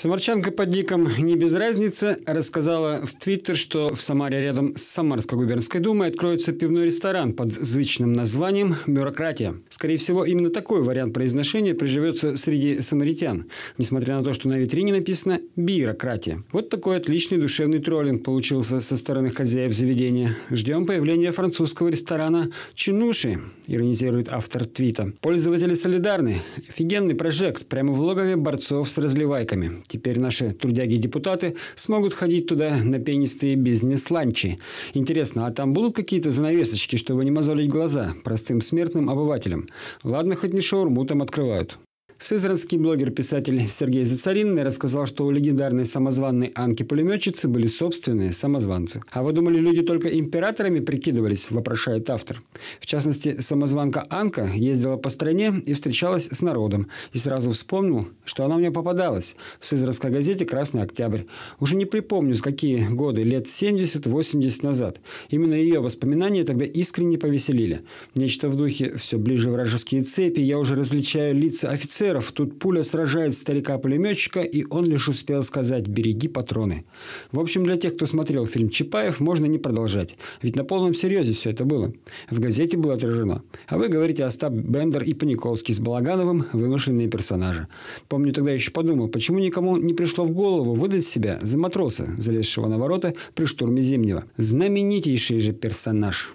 Самарчанка под ником «Не без разницы» рассказала в Твиттер, что в Самаре рядом с Самарской губернской думой откроется пивной ресторан под зычным названием «Бюрократия». Скорее всего, именно такой вариант произношения приживется среди самаритян, несмотря на то, что на витрине написано «Бюрократия». Вот такой отличный душевный троллинг получился со стороны хозяев заведения. Ждем появления французского ресторана «Чинуши», иронизирует автор твита. Пользователи солидарны. Офигенный прожект прямо в логове борцов с разливайками. Теперь наши трудяги-депутаты смогут ходить туда на пенистые бизнес-ланчи. Интересно, а там будут какие-то занавесочки, чтобы не мозолить глаза простым смертным обывателям? Ладно, хоть не шаурму там открывают. Сызранский блогер-писатель Сергей Зацарин рассказал, что у легендарной самозванной Анки-пулеметчицы были собственные самозванцы. А вы думали, люди только императорами прикидывались, вопрошает автор. В частности, самозванка Анка ездила по стране и встречалась с народом. И сразу вспомнил, что она мне попадалась в Сызранской газете «Красный октябрь». Уже не припомню, с какие годы, лет 70-80 назад. Именно ее воспоминания тогда искренне повеселили. Нечто в духе «все ближе вражеские цепи, я уже различаю лица офицеров», офицеров, тут пуля сражает старика-пулеметчика, и он лишь успел сказать «береги патроны». В общем, для тех, кто смотрел фильм «Чапаев», можно не продолжать. Ведь на полном серьезе все это было. В газете было отражено. А вы говорите Остап Бендер и Паниковский с Балагановым – вымышленные персонажи. Помню, тогда еще подумал, почему никому не пришло в голову выдать себя за матроса, залезшего на ворота при штурме Зимнего. Знаменитейший же персонаж.